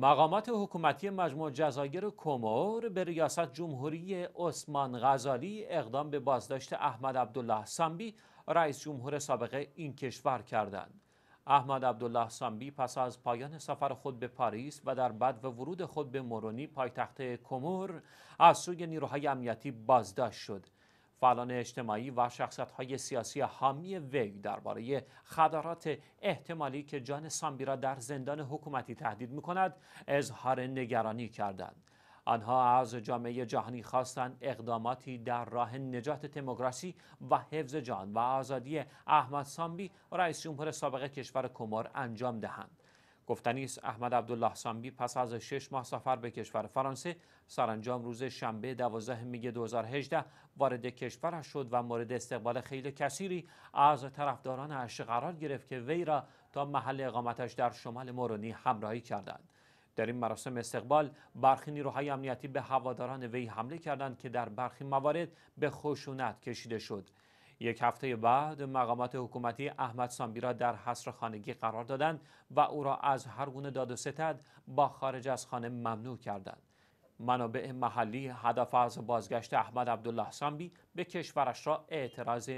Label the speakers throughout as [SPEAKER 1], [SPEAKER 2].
[SPEAKER 1] مقامات حکومتی مجموع جزایر کمور به ریاست جمهوری عثمان غزالی اقدام به بازداشت احمد عبدالله سامبی رئیس جمهور سابق این کشور کردند. احمد عبدالله سامبی پس از پایان سفر خود به پاریس و در بد و ورود خود به مورونی پایتخت کمور از سوی نیروهای امنیتی بازداشت شد. فعالان اجتماعی و های سیاسی حامی وی درباره خطرات احتمالی که جان سامبی را در زندان حکومتی تهدید می‌کند اظهار نگرانی کردند آنها از جامعه جهانی خواستند اقداماتی در راه نجات دموکراسی و حفظ جان و آزادی احمد سامبی رئیس جمهور سابق کشور کمار انجام دهند گفتنی احمد عبدالله سامبی پس از شش ماه سفر به کشور فرانسه سرانجام روز شنبه 12 میگه 2018 وارد کشورش شد و مورد استقبال خیلی کثیری از طرفدارانش قرار گرفت که وی را تا محل اقامتش در شمال مورونی همراهی کردند در این مراسم استقبال برخی نیروهای امنیتی به هواداران وی حمله کردند که در برخی موارد به خشونت کشیده شد یک هفته بعد مقامات حکومتی احمد سامبی را در حصر خانگی قرار دادند و او را از هر گونه داد و ستد با خارج از خانه ممنوع کردند منابع محلی هدف از بازگشت احمد عبدالله سامبی به کشورش را اعتراض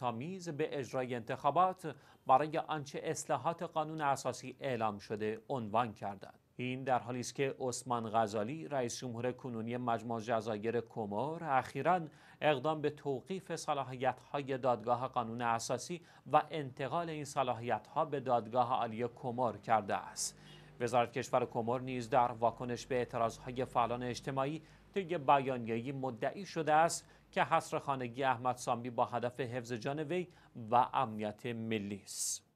[SPEAKER 1] آمیز به اجرای انتخابات برای آنچه اصلاحات قانون اساسی اعلام شده عنوان کردند این در حالی است که عثمان غزالی رئیس جمهور کنونی مجمع جزایر کمور اخیرا اقدام به توقیف صلاحیت های دادگاه قانون اساسی و انتقال این صلاحیت به دادگاه عالی کمور کرده است وزارت کشور کمور نیز در واکنش به اعتراض های فعالان اجتماعی طی بیانیه‌ای مدعی شده است که حصر خانگی احمد سامبی با هدف حفظ جان وی و امنیت ملی است